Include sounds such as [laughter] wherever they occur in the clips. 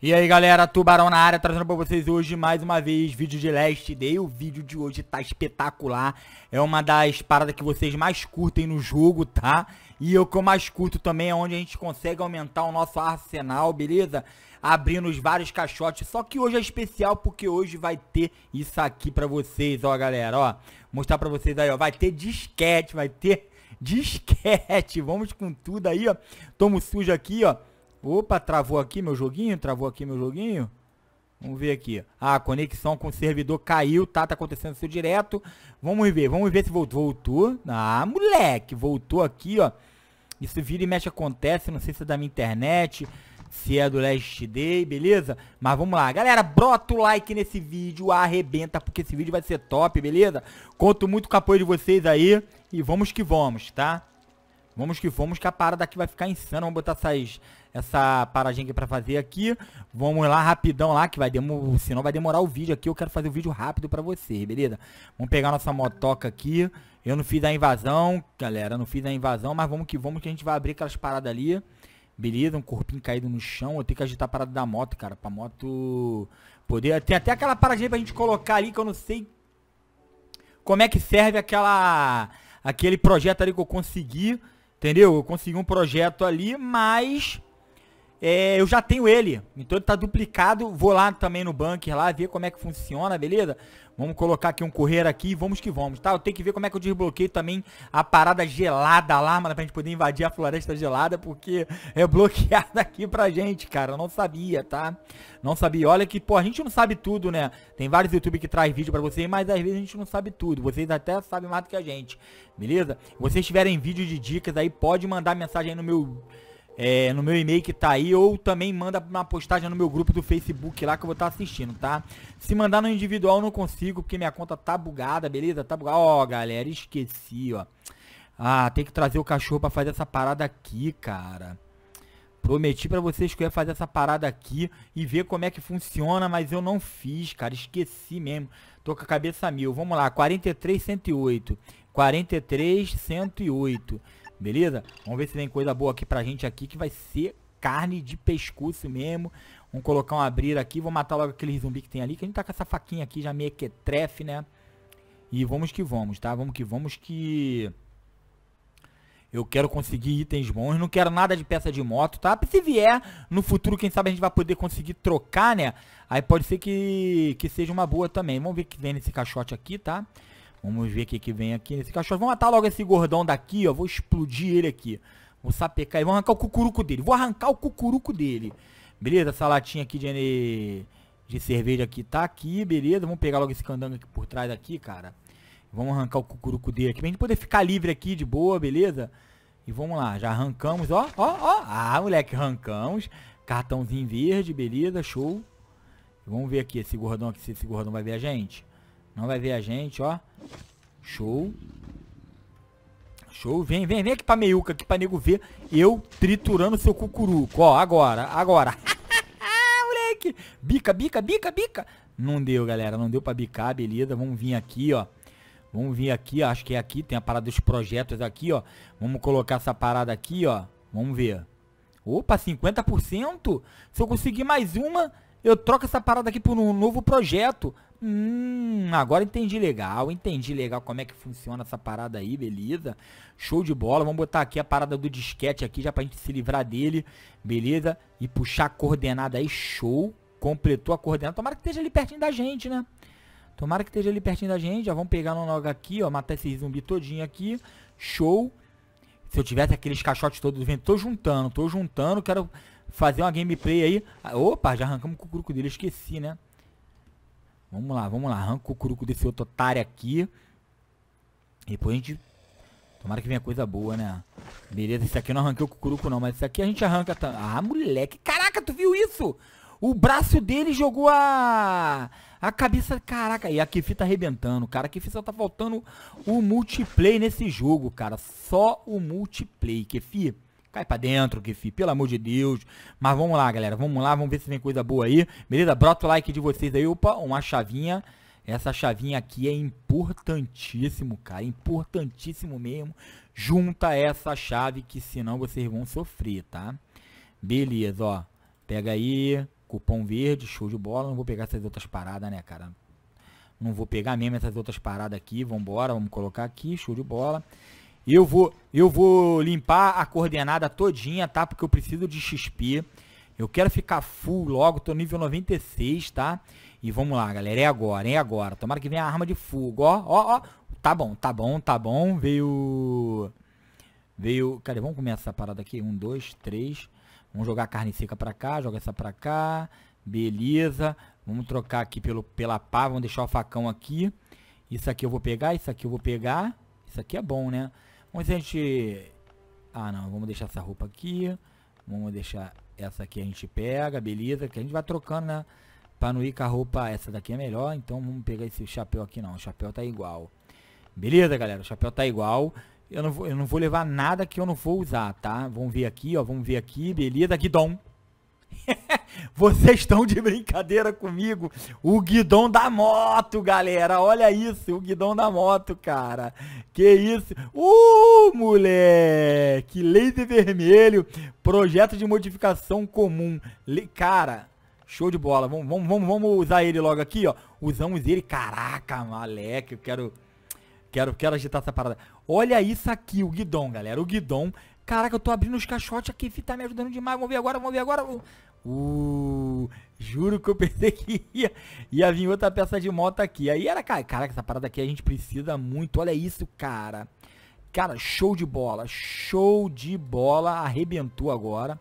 E aí galera, Tubarão na área, trazendo pra vocês hoje mais uma vez vídeo de Last Day. O vídeo de hoje tá espetacular, é uma das paradas que vocês mais curtem no jogo, tá? E o que eu mais curto também é onde a gente consegue aumentar o nosso arsenal, beleza? Abrindo os vários caixotes, só que hoje é especial porque hoje vai ter isso aqui pra vocês, ó galera, ó. Mostrar pra vocês aí, ó, vai ter disquete, vai ter [laughs] disquete, vamos com tudo aí, ó. Tomo sujo aqui, ó. Opa, travou aqui meu joguinho, travou aqui meu joguinho. Vamos ver aqui. Ah, a conexão com o servidor caiu, tá? Tá acontecendo isso direto. Vamos ver, vamos ver se voltou. Voltou. Ah, moleque, voltou aqui, ó. Isso vira e mexe acontece, não sei se é da minha internet, se é do Last Day, beleza? Mas vamos lá. Galera, brota o like nesse vídeo, arrebenta, porque esse vídeo vai ser top, beleza? Conto muito com o apoio de vocês aí e vamos que vamos, tá? Vamos que vamos, que a parada aqui vai ficar insana. Vamos botar essas, essa paradinha aqui pra fazer aqui. Vamos lá, rapidão lá, que vai demorar. Senão vai demorar o vídeo aqui. Eu quero fazer o vídeo rápido pra vocês, beleza? Vamos pegar nossa motoca aqui. Eu não fiz a invasão, galera. Não fiz a invasão, mas vamos que vamos, que a gente vai abrir aquelas paradas ali. Beleza, um corpinho caído no chão. Eu tenho que agitar a parada da moto, cara. Pra moto poder. Tem até aquela paradinha pra gente colocar ali que eu não sei como é que serve aquela. Aquele projeto ali que eu consegui. Entendeu? Eu consegui um projeto ali, mas é, eu já tenho ele, então ele tá duplicado. Vou lá também no bunker lá, ver como é que funciona, beleza? Vamos colocar aqui um correr aqui, vamos que vamos, tá? Eu tenho que ver como é que eu desbloqueio também a parada gelada, lá, mano, pra gente poder invadir a floresta gelada, porque é bloqueada [laughs] aqui pra gente, cara. Eu não sabia, tá? Não sabia. Olha que, pô, a gente não sabe tudo, né? Tem vários YouTube que traz vídeo pra vocês, mas às vezes a gente não sabe tudo. Vocês até sabem mais do que a gente, beleza? Se vocês tiverem vídeo de dicas aí, pode mandar mensagem aí no meu é, no meu e-mail que tá aí, ou também manda uma postagem no meu grupo do Facebook lá que eu vou estar tá assistindo, tá? Se mandar no individual não consigo, porque minha conta tá bugada, beleza? Tá bugada. Ó, oh, galera, esqueci, ó. Ah, tem que trazer o cachorro para fazer essa parada aqui, cara. Prometi para vocês que eu ia fazer essa parada aqui e ver como é que funciona, mas eu não fiz, cara. Esqueci mesmo. Tô com a cabeça mil. Vamos lá, 43.08 43.08 Beleza? Vamos ver se tem coisa boa aqui pra gente aqui, que vai ser carne de pescoço mesmo. Vamos colocar um abrir aqui, vou matar logo aquele zumbi que tem ali, que a gente tá com essa faquinha aqui já meio que é trefe, né? E vamos que vamos, tá? Vamos que vamos que... Eu quero conseguir itens bons, não quero nada de peça de moto, tá? Se vier, no futuro, quem sabe a gente vai poder conseguir trocar, né? Aí pode ser que, que seja uma boa também. Vamos ver o que vem nesse caixote aqui, tá? Tá? Vamos ver o que, que vem aqui nesse cachorro. Vamos matar logo esse gordão daqui, ó. Vou explodir ele aqui. Vou sapecar e vou arrancar o cucuruco dele. Vou arrancar o cucuruco dele. Beleza, essa latinha aqui de, de cerveja aqui tá aqui, beleza. Vamos pegar logo esse candango aqui por trás aqui, cara. Vamos arrancar o cucuruco dele aqui pra gente poder ficar livre aqui de boa, beleza? E vamos lá, já arrancamos, ó, ó, ó. Ah, moleque, arrancamos. Cartãozinho verde, beleza, show. Vamos ver aqui esse gordão aqui, se esse gordão vai ver a gente. Não vai ver a gente, ó. Show. Show. Vem, vem, vem aqui pra meiuca, aqui pra nego ver eu triturando seu cucuruco. Ó, agora, agora. [laughs] moleque. Bica, bica, bica, bica. Não deu, galera. Não deu pra bicar, beleza. Vamos vir aqui, ó. Vamos vir aqui, ó. Acho que é aqui. Tem a parada dos projetos aqui, ó. Vamos colocar essa parada aqui, ó. Vamos ver. Opa, 50%? Se eu conseguir mais uma, eu troco essa parada aqui por um novo projeto. Hum, agora entendi legal, entendi legal como é que funciona essa parada aí, beleza? Show de bola, vamos botar aqui a parada do disquete aqui, já pra gente se livrar dele, beleza? E puxar a coordenada aí, show, completou a coordenada, tomara que esteja ali pertinho da gente, né? Tomara que esteja ali pertinho da gente, já vamos pegar no logo aqui, ó, matar esse zumbi todinho aqui, show. Se eu tivesse aqueles caixotes todos vendo, tô juntando, tô juntando, quero fazer uma gameplay aí. Ah, opa, já arrancamos o cucuruco dele, esqueci, né? Vamos lá, vamos lá. Arranca o curuco desse outro otário aqui. E depois a gente... Tomara que venha coisa boa, né? Beleza, esse aqui eu não arranquei o cucuruco não, mas esse aqui a gente arranca... Ah, moleque. Caraca, tu viu isso? O braço dele jogou a... A cabeça, caraca, e a Kefi tá arrebentando, cara. A Kefi só tá faltando o multiplayer nesse jogo, cara. Só o multiplayer, Kefi. Cai pra dentro, Gfi, pelo amor de Deus. Mas vamos lá, galera. Vamos lá, vamos ver se tem coisa boa aí. Beleza? Brota o like de vocês aí. Opa, uma chavinha. Essa chavinha aqui é importantíssimo, cara. Importantíssimo mesmo. Junta essa chave que senão vocês vão sofrer, tá? Beleza, ó. Pega aí. Cupom verde, show de bola. Não vou pegar essas outras paradas, né, cara? Não vou pegar mesmo essas outras paradas aqui. Vambora, vamos colocar aqui. Show de bola. Eu vou, eu vou limpar a coordenada todinha, tá? Porque eu preciso de XP. Eu quero ficar full logo, tô nível 96, tá? E vamos lá, galera, é agora, é agora. Tomara que venha a arma de fogo, ó, ó, ó. Tá bom, tá bom, tá bom. Veio... Veio... Cadê? Vamos começar essa parada aqui. Um, dois, três. Vamos jogar a carne seca pra cá, joga essa pra cá. Beleza. Vamos trocar aqui pelo, pela pá, vamos deixar o facão aqui. Isso aqui eu vou pegar, isso aqui eu vou pegar. Isso aqui é bom, né? Onde a gente... Ah, não. Vamos deixar essa roupa aqui. Vamos deixar essa aqui a gente pega, beleza. Que a gente vai trocando, né? Pra não ir com a roupa... Essa daqui é melhor. Então vamos pegar esse chapéu aqui, não. O chapéu tá igual. Beleza, galera? O chapéu tá igual. Eu não, vou, eu não vou levar nada que eu não vou usar, tá? Vamos ver aqui, ó. Vamos ver aqui. Beleza, aqui, dom. Vocês estão de brincadeira comigo? O guidão da moto, galera. Olha isso, o guidão da moto, cara. Que isso? Uh, moleque! Laser vermelho, projeto de modificação comum. Le... Cara, show de bola. Vamos, vamos, vamos usar ele logo aqui, ó. Usamos ele. Caraca, moleque, eu quero... Quero, quero agitar essa parada. Olha isso aqui, o guidão, galera. O guidão Caraca, eu tô abrindo os caixotes aqui, fi, tá me ajudando demais. Vamos ver agora, vamos ver agora. Uh, juro que eu pensei que ia, ia vir outra peça de moto aqui. Aí era, cara, caraca, essa parada aqui a gente precisa muito. Olha isso, cara. Cara, show de bola. Show de bola. Arrebentou agora.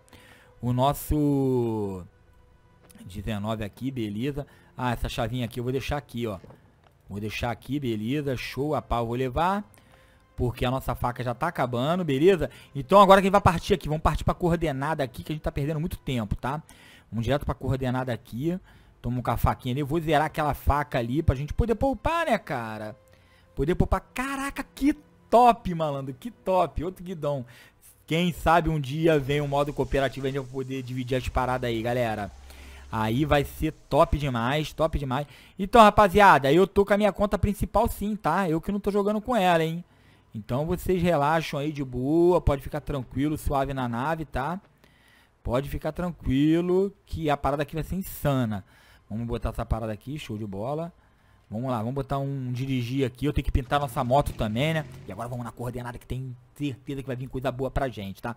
O nosso 19 aqui, beleza. Ah, essa chavinha aqui eu vou deixar aqui, ó. Vou deixar aqui, beleza. Show, a pau, vou levar porque a nossa faca já tá acabando, beleza? Então agora quem vai partir aqui, vamos partir pra coordenada aqui, que a gente tá perdendo muito tempo, tá? Vamos direto pra coordenada aqui, toma com a faquinha ali, vou zerar aquela faca ali pra gente poder poupar, né, cara? Poder poupar, caraca, que top, malandro, que top, outro guidão. Quem sabe um dia vem um modo cooperativo e a gente vai poder dividir as paradas aí, galera. Aí vai ser top demais, top demais. Então, rapaziada, eu tô com a minha conta principal sim, tá? Eu que não tô jogando com ela, hein? Então vocês relaxam aí de boa, pode ficar tranquilo, suave na nave, tá? Pode ficar tranquilo que a parada aqui vai ser insana. Vamos botar essa parada aqui, show de bola. Vamos lá, vamos botar um dirigir aqui. Eu tenho que pintar nossa moto também, né? E agora vamos na coordenada que tem certeza que vai vir coisa boa pra gente, tá?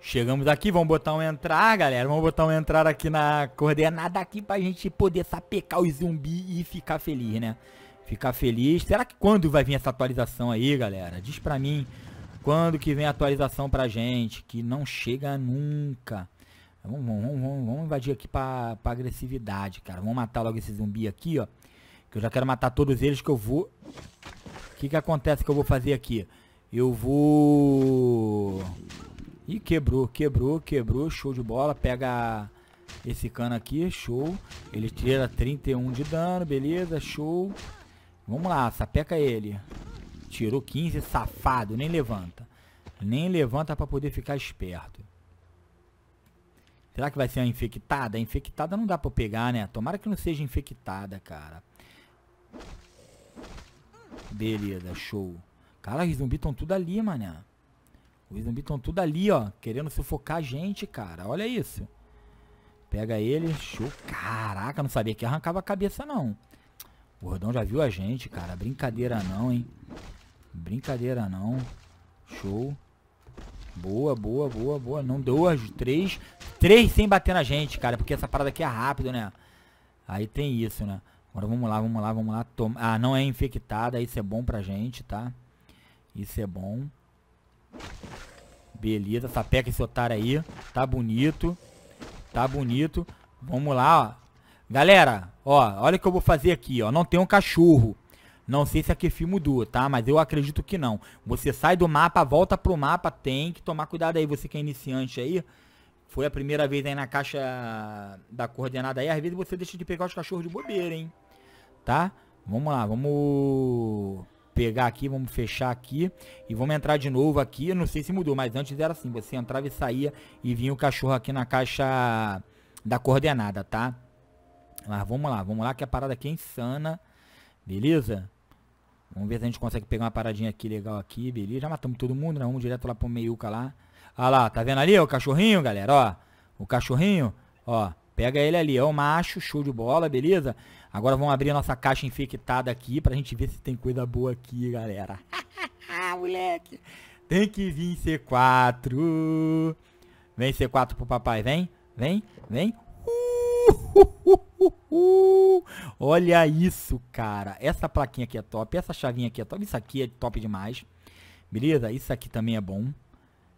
Chegamos aqui, vamos botar um entrar, galera. Vamos botar um entrar aqui na coordenada aqui pra gente poder sapecar os zumbi e ficar feliz, né? ficar feliz. Será que quando vai vir essa atualização aí, galera? Diz pra mim quando que vem a atualização pra gente, que não chega nunca. Vamos, vamos, vamos, vamos invadir aqui pra, pra agressividade, cara. Vamos matar logo esse zumbi aqui, ó. Que eu já quero matar todos eles que eu vou... O que que acontece que eu vou fazer aqui? Eu vou... Ih, quebrou, quebrou, quebrou. Show de bola. Pega esse cano aqui, show. Ele tira 31 de dano, beleza, show. Vamos lá, sapeca ele. Tirou 15, safado, nem levanta. Nem levanta para poder ficar esperto. Será que vai ser uma infectada? Infectada não dá pra pegar, né? Tomara que não seja infectada, cara. Beleza, show. Cara, os zumbis estão tudo ali, mané. Os zumbis estão tudo ali, ó. Querendo sufocar a gente, cara. Olha isso. Pega ele. Show. Caraca, não sabia que arrancava a cabeça, não. O Rodão já viu a gente, cara. Brincadeira não, hein? Brincadeira não. Show. Boa, boa, boa, boa. Não deu as três. Três sem bater na gente, cara. Porque essa parada aqui é rápido, né? Aí tem isso, né? Agora vamos lá, vamos lá, vamos lá. Toma... Ah, não é infectada. Isso é bom pra gente, tá? Isso é bom. Beleza. Sapeca esse otário aí. Tá bonito. Tá bonito. Vamos lá, ó. Galera, ó, olha o que eu vou fazer aqui, ó. Não tem um cachorro. Não sei se a Kefi mudou, tá? Mas eu acredito que não. Você sai do mapa, volta pro mapa, tem que tomar cuidado aí. Você que é iniciante aí, foi a primeira vez aí na caixa da coordenada aí. Às vezes você deixa de pegar os cachorros de bobeira, hein? Tá? Vamos lá, vamos pegar aqui, vamos fechar aqui e vamos entrar de novo aqui. Não sei se mudou, mas antes era assim, você entrava e saía e vinha o cachorro aqui na caixa da coordenada, tá? Mas vamos lá, vamos lá que a parada aqui é insana. Beleza? Vamos ver se a gente consegue pegar uma paradinha aqui legal aqui, beleza? Já matamos todo mundo, né? Vamos direto lá pro meiuca lá. Ah lá, tá vendo ali o cachorrinho, galera? Ó, o cachorrinho, ó, pega ele ali, é o macho, show de bola, beleza? Agora vamos abrir a nossa caixa infectada aqui pra gente ver se tem coisa boa aqui, galera. [laughs] moleque. Tem que vir C4. Vem C4 pro papai, vem, vem, vem. [laughs] Olha isso, cara. Essa plaquinha aqui é top. Essa chavinha aqui é top. Isso aqui é top demais. Beleza? Isso aqui também é bom.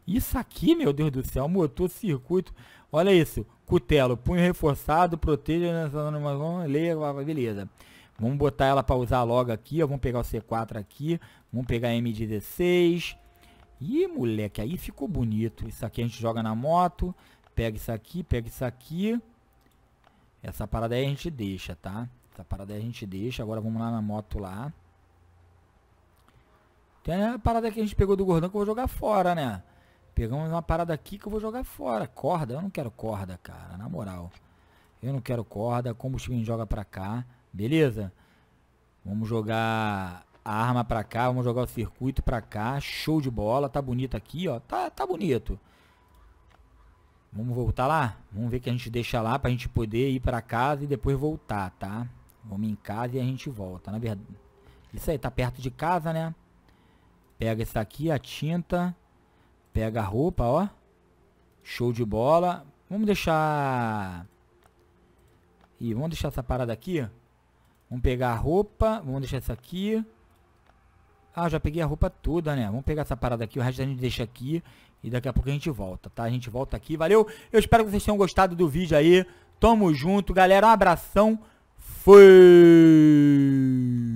Isso aqui, meu Deus do céu, motor circuito. Olha isso. Cutelo, punho reforçado, proteja, leia, beleza. Vamos botar ela para usar logo aqui, Vamos pegar o C4 aqui. Vamos pegar a M16. Ih, moleque, aí ficou bonito. Isso aqui a gente joga na moto. Pega isso aqui, pega isso aqui. Essa parada aí a gente deixa, tá? Essa parada aí a gente deixa. Agora vamos lá na moto lá. Tem a parada que a gente pegou do gordão que eu vou jogar fora, né? Pegamos uma parada aqui que eu vou jogar fora. Corda, eu não quero corda, cara. Na moral. Eu não quero corda. Combustível joga pra cá. Beleza? Vamos jogar a arma pra cá. Vamos jogar o circuito pra cá. Show de bola. Tá bonito aqui, ó. Tá, tá bonito. Vamos voltar lá? Vamos ver que a gente deixa lá pra gente poder ir pra casa e depois voltar, tá? Vamos em casa e a gente volta, na verdade. Isso aí, tá perto de casa, né? Pega isso aqui, a tinta. Pega a roupa, ó. Show de bola. Vamos deixar... E vamos deixar essa parada aqui. Vamos pegar a roupa. Vamos deixar isso aqui. Ah, já peguei a roupa toda, né? Vamos pegar essa parada aqui. O resto a gente deixa aqui. E daqui a pouco a gente volta, tá? A gente volta aqui. Valeu. Eu espero que vocês tenham gostado do vídeo aí. Tamo junto, galera. Um abração. Fui.